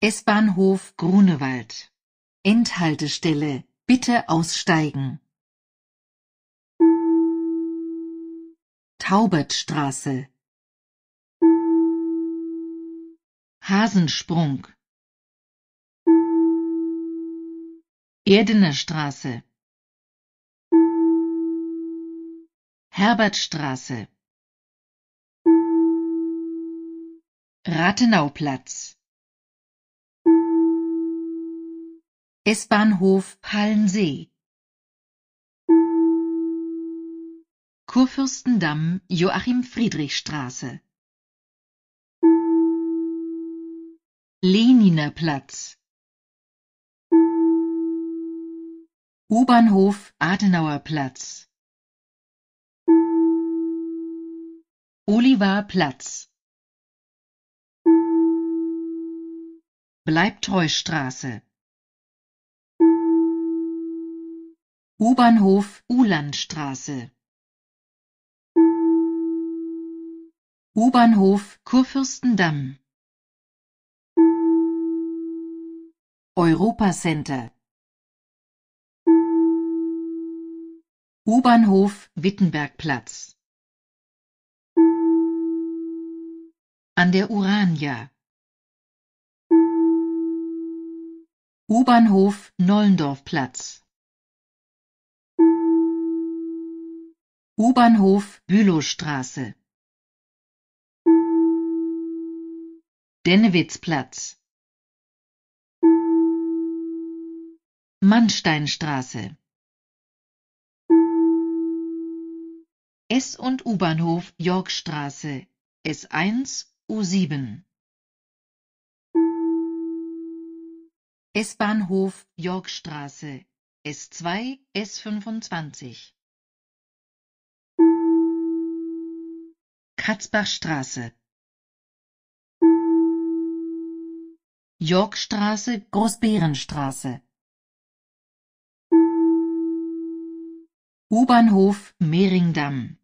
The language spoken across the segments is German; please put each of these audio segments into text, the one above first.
S-Bahnhof Grunewald Endhaltestelle Bitte aussteigen. Taubertstraße Hasensprung Erdener Straße Herbertstraße Rathenauplatz S-Bahnhof Palmsee Kurfürstendamm Joachim-Friedrich-Straße Leniner Platz U-Bahnhof Adenauer Platz Oliver Platz Bleibtreustraße U-Bahnhof Uhlandstraße U-Bahnhof Kurfürstendamm Europa Center U-Bahnhof Wittenbergplatz An der Urania U-Bahnhof Nollendorfplatz U-Bahnhof Bülowstraße Dennewitzplatz Mannsteinstraße S- und U-Bahnhof Yorkstraße S1 U7 S-Bahnhof Yorkstraße S2 S25 Katzbachstraße, Yorkstraße, Großbärenstraße. U-Bahnhof Mehringdamm.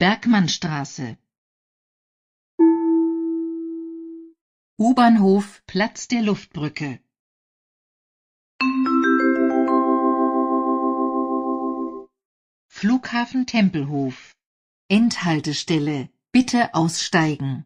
Bergmannstraße. U-Bahnhof Platz der Luftbrücke. Flughafen Tempelhof Endhaltestelle Bitte aussteigen